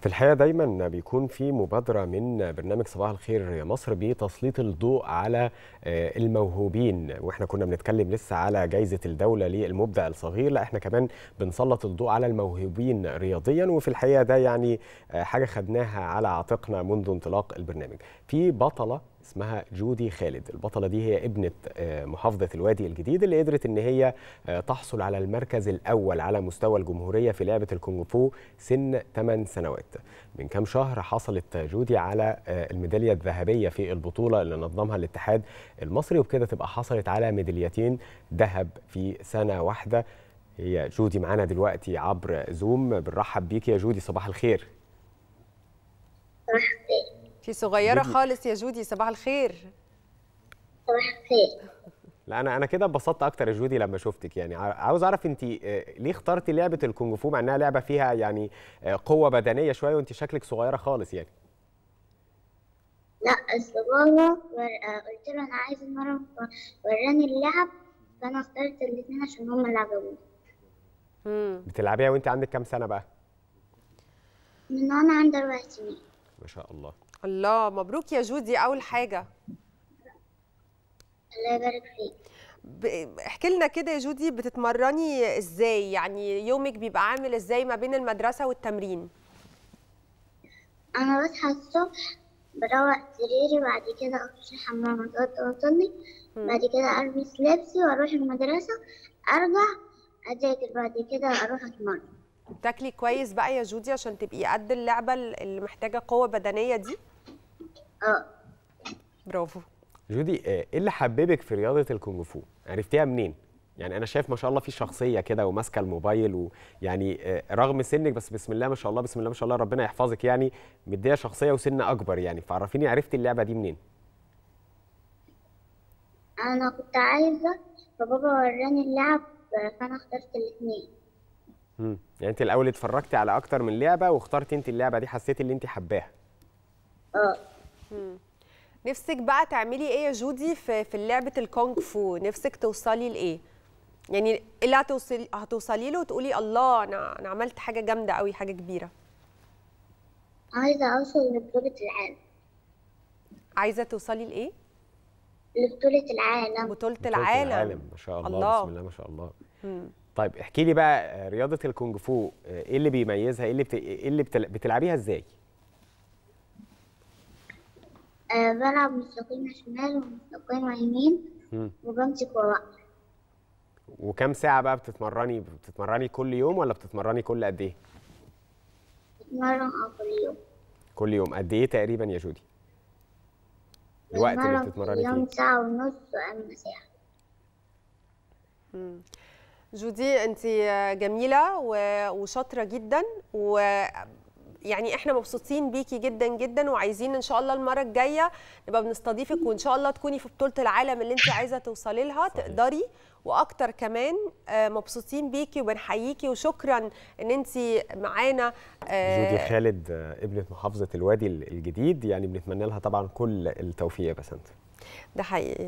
في الحقيقه دايما بيكون في مبادره من برنامج صباح الخير يا مصر بتسليط الضوء على آه، الموهوبين واحنا كنا بنتكلم لسه على جائزه الدوله للمبدع الصغير لا احنا كمان بنسلط الضوء على الموهوبين رياضيا وفي الحقيقه ده يعني آه، حاجه خدناها على عاتقنا منذ انطلاق البرنامج في بطله اسمها جودي خالد البطلة دي هي ابنة آه، محافظة الوادي الجديد اللي قدرت ان هي آه، تحصل على المركز الاول على مستوى الجمهورية في لعبة الكونغ فو سن 8 سنوات من كام شهر حصلت جودي على آه، الميدالية الذهبية في البطولة اللي نظمها الاتحاد المصري وبكده تبقى حصلت على ميداليتين ذهب في سنة واحدة هي جودي معانا دلوقتي عبر زوم بنرحب بيك يا جودي صباح الخير صباح الخير في صغيره جدي. خالص يا جودي صباح الخير صباح الخير لا انا انا كده اتبسطت اكتر يا جودي لما شفتك يعني عاوز اعرف انت آه، ليه اخترتي لعبه الكونغ فو مع انها لعبه فيها يعني آه، قوه بدنيه شويه وانت شكلك صغيره خالص يعني لا اصل آه، قلت له انا عايز اتمرن وراني اللعب فانا اخترت الاثنين عشان هم اللي عجبوني بتلعبيها وانت عندك كام سنه بقى؟ من وانا عندي اربع سنين ما شاء الله الله مبروك يا جودي اول حاجه الله يبارك فيك احكي لنا كده يا جودي بتتمرني ازاي يعني يومك بيبقى عامل ازاي ما بين المدرسه والتمرين انا بصحى الصبح بروق سريري بعد كده اخش الحمام اتغدى واصلي بعد كده البس لبسي واروح المدرسه ارجع اذاكر بعد كده اروح اتمرن تاكلي كويس بقى يا جودي عشان تبقي قد اللعبه اللي محتاجه قوه بدنيه دي اه برافو جودي آه، ايه اللي حببك في رياضه الكونغ فو عرفتيها منين يعني انا شايف ما شاء الله في شخصيه كده وماسكه الموبايل ويعني آه، رغم سنك بس بسم الله ما شاء الله بسم الله ما شاء الله ربنا يحفظك يعني مديه شخصيه وسن اكبر يعني فعرفيني عرفتي اللعبه دي منين انا كنت عايزه فبابا وراني اللعب فانا اخترت الاثنين امم يعني انت الاول اتفرجتي على اكتر من لعبه واخترتي انت اللعبه دي حسيتي اللي انت حباها اه نفسك بقى تعملي ايه يا جودي في في لعبه الكونغ فو نفسك توصلي لايه يعني اللي هتوصلي هتوصلي له وتقولي الله انا انا عملت حاجه جامده قوي حاجه كبيره عايزه اوصل لبطوله العالم عايزه توصلي لايه لبطوله العالم بطوله العالم العالم ما شاء الله, الله. بسم الله ما شاء الله مم. طيب احكي لي بقى رياضه الكونغ فو ايه اللي بيميزها ايه اللي بت... ايه اللي بتلعبيها ازاي آه، بلعب مستقيمة شمال ومستقيمة يمين وبمسك ورق وكم ساعة بقى بتتمرني بتتمرني كل يوم ولا بتتمرني كل قد ايه؟ بتمرن اه كل يوم كل يوم قد ايه تقريبا يا جودي؟ الوقت اللي بتتمرني فيه؟ ساعة ونص أما آه، ساعة جودي انت آه، جميله وشاطره جدا و يعني احنا مبسوطين بيكي جدا جدا وعايزين ان شاء الله المره الجايه نبقى بنستضيفك وان شاء الله تكوني في بطوله العالم اللي انت عايزه توصلي لها تقدري واكتر كمان آه، مبسوطين بيكي وبنحييكي وشكرا ان انت معانا آه، جودي خالد آه، ابنه محافظه الوادي الجديد يعني بنتمنى لها طبعا كل التوفيق يا بسنت ده حقيقي